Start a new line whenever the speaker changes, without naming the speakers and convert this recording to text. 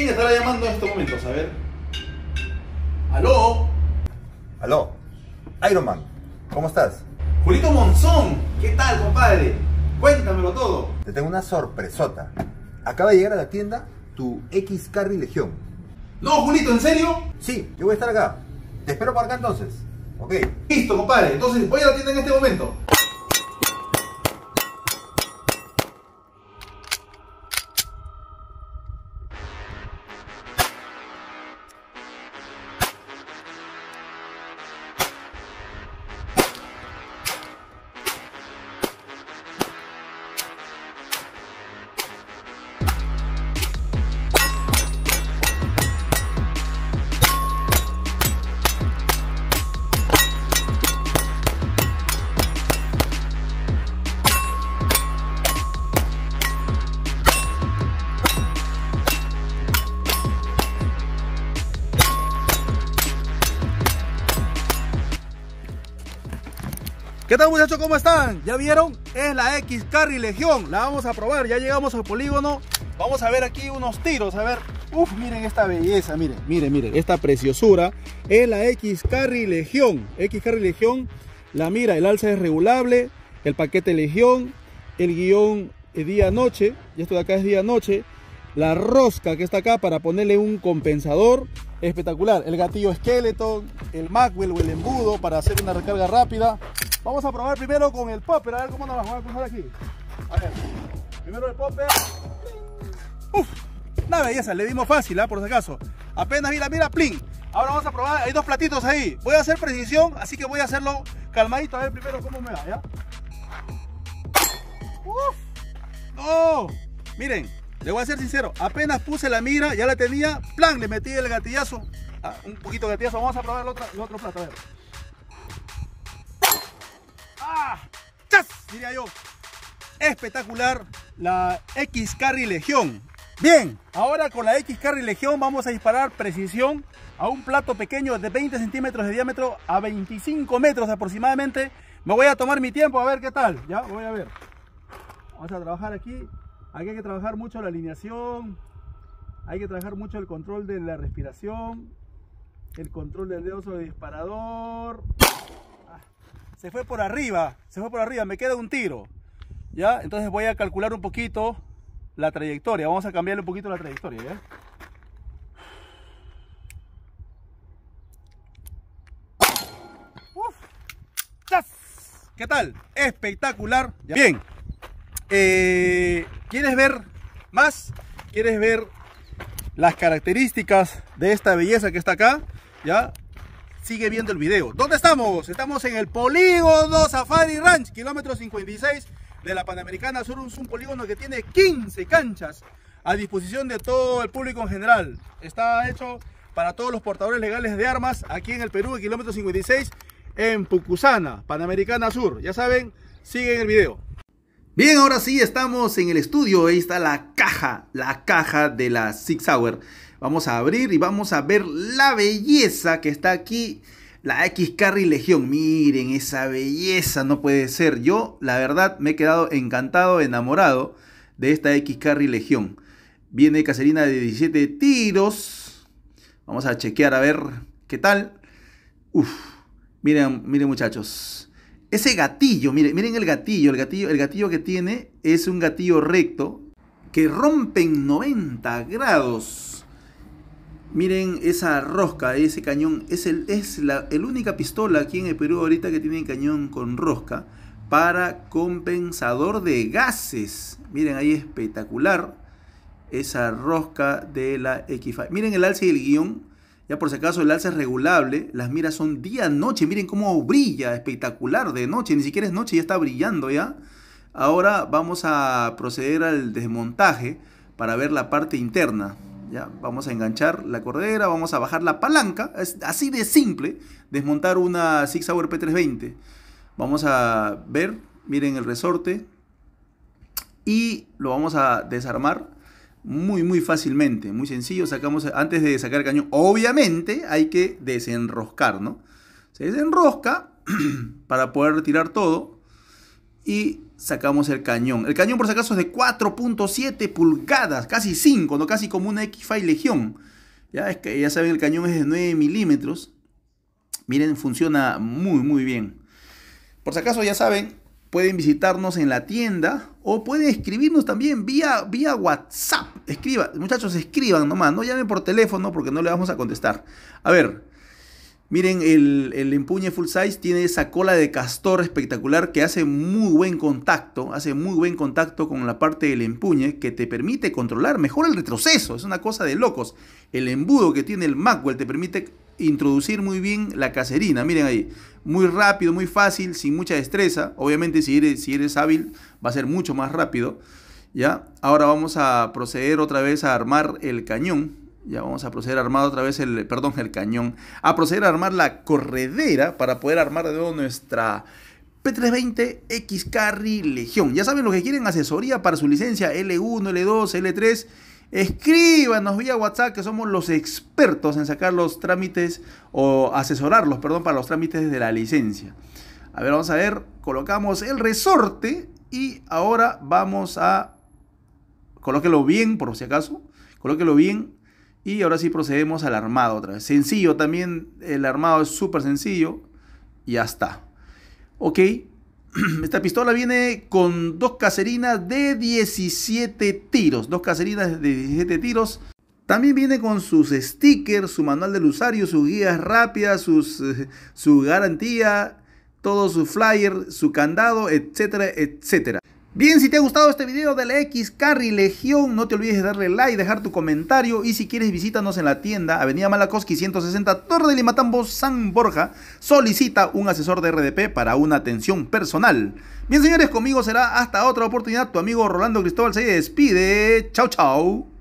¿Quién estará llamando en estos momentos? A ver. ¿Aló? ¿Aló? Iron Man, ¿cómo estás? Julito Monzón, ¿qué tal, compadre? Cuéntamelo todo. Te tengo una sorpresota. Acaba de llegar a la tienda tu X Carry Legión. No, Julito, ¿en serio? Sí, yo voy a estar acá. Te espero por acá entonces. Ok. Listo, compadre. Entonces voy a la tienda en este momento. ¿Qué tal muchachos? ¿Cómo están? ¿Ya vieron? Es la X Carry Legión. La vamos a probar. Ya llegamos al polígono. Vamos a ver aquí unos tiros. A ver. Uf, miren esta belleza. Miren, miren, miren. Esta preciosura. Es la X Carry Legión. X Carry Legión. La mira, el alza es regulable. El paquete Legión. El guión día-noche. Y esto de acá es día-noche. La rosca que está acá para ponerle un compensador espectacular. El gatillo esqueleto, el Magwell o el embudo para hacer una recarga rápida. Vamos a probar primero con el popper, a ver cómo nos vamos a cruzar aquí. A ver, primero el popper. Uf, una belleza, le dimos fácil, ¿ah? por si acaso. Apenas la mira, plin. Ahora vamos a probar, hay dos platitos ahí. Voy a hacer precisión, así que voy a hacerlo calmadito, a ver primero cómo me va, ¿ya? Uf, no, miren, le voy a ser sincero, apenas puse la mira, ya la tenía, plan, le metí el gatillazo, ah, un poquito de gatillazo, vamos a probar el otro, el otro plato, a ver. diría yo, espectacular la X Carry Legión. Bien, ahora con la X Carry Legión vamos a disparar precisión a un plato pequeño de 20 centímetros de diámetro a 25 metros aproximadamente. Me voy a tomar mi tiempo a ver qué tal, ya voy a ver. Vamos a trabajar aquí, aquí hay que trabajar mucho la alineación, hay que trabajar mucho el control de la respiración, el control del dedo sobre el disparador se fue por arriba, se fue por arriba, me queda un tiro. ¿Ya? Entonces voy a calcular un poquito la trayectoria. Vamos a cambiarle un poquito la trayectoria, ¿Qué tal? Espectacular. Bien. Eh, ¿Quieres ver más? ¿Quieres ver las características de esta belleza que está acá? ¿Ya? sigue viendo el video. ¿Dónde estamos? Estamos en el polígono Safari Ranch, kilómetro 56 de la Panamericana Sur. Es un polígono que tiene 15 canchas a disposición de todo el público en general. Está hecho para todos los portadores legales de armas aquí en el Perú, kilómetro 56, en Pucusana, Panamericana Sur. Ya saben, siguen el video. Bien, ahora sí estamos en el estudio. Ahí está la caja, la caja de la Six Hour. Vamos a abrir y vamos a ver la belleza que está aquí. La X Carry Legión, miren esa belleza, no puede ser. Yo, la verdad, me he quedado encantado, enamorado de esta X Carry Legión. Viene Caserina de 17 tiros. Vamos a chequear a ver qué tal. Uf, miren, miren muchachos. Ese gatillo, miren, miren el gatillo, el gatillo, el gatillo que tiene es un gatillo recto que rompe en 90 grados. Miren esa rosca, ese cañón, es, el, es la el única pistola aquí en el Perú ahorita que tiene cañón con rosca para compensador de gases. Miren ahí espectacular esa rosca de la x Miren el alce y el guión, ya por si acaso el alce es regulable, las miras son día-noche, miren cómo brilla, espectacular de noche, ni siquiera es noche, ya está brillando ya. Ahora vamos a proceder al desmontaje para ver la parte interna. ¿ya? Vamos a enganchar la cordera, vamos a bajar la palanca, es así de simple, desmontar una Six Hour P320. Vamos a ver, miren el resorte y lo vamos a desarmar muy muy fácilmente, muy sencillo, sacamos antes de sacar el cañón, obviamente hay que desenroscar, ¿no? Se desenrosca para poder retirar todo y sacamos el cañón. El cañón por si acaso es de 4.7 pulgadas, casi 5, ¿no? casi como una x Legión. Ya, es que, ya saben, el cañón es de 9 milímetros. Miren, funciona muy, muy bien. Por si acaso ya saben, pueden visitarnos en la tienda o pueden escribirnos también vía, vía WhatsApp. Escriban, muchachos, escriban nomás, no llamen por teléfono porque no le vamos a contestar. A ver, Miren, el, el, empuñe full size tiene esa cola de castor espectacular que hace muy buen contacto, hace muy buen contacto con la parte del empuñe que te permite controlar mejor el retroceso. Es una cosa de locos. El embudo que tiene el Macwell te permite introducir muy bien la caserina. Miren ahí, muy rápido, muy fácil, sin mucha destreza. Obviamente si eres, si eres hábil va a ser mucho más rápido. ¿ya? Ahora vamos a proceder otra vez a armar el cañón. Ya vamos a proceder a armar otra vez el, perdón, el cañón. A proceder a armar la corredera para poder armar de nuevo nuestra P320 X Carry Legión. Ya saben los que quieren asesoría para su licencia L1, L2, L3. Escríbanos vía WhatsApp que somos los expertos en sacar los trámites o asesorarlos, perdón, para los trámites de la licencia. A ver, vamos a ver, colocamos el resorte y ahora vamos a, colóquelo bien por si acaso, colóquelo bien y ahora sí procedemos al armado otra vez. Sencillo, también el armado es súper sencillo. Y ya está. Ok. Esta pistola viene con dos caserinas de 17 tiros. Dos caserinas de 17 tiros. También viene con sus stickers, su manual del usuario, sus guías rápidas, sus, eh, su garantía, todo su flyer, su candado, etcétera, etcétera. Bien, si te ha gustado este video la X Carry Legión, no te olvides de darle like, dejar tu comentario y si quieres visítanos en la tienda Avenida Malacoski 160 Torre de Limatambo, San Borja. Solicita un asesor de RDP para una atención personal. Bien señores, conmigo será hasta otra oportunidad. Tu amigo Rolando Cristóbal se despide. chao chao.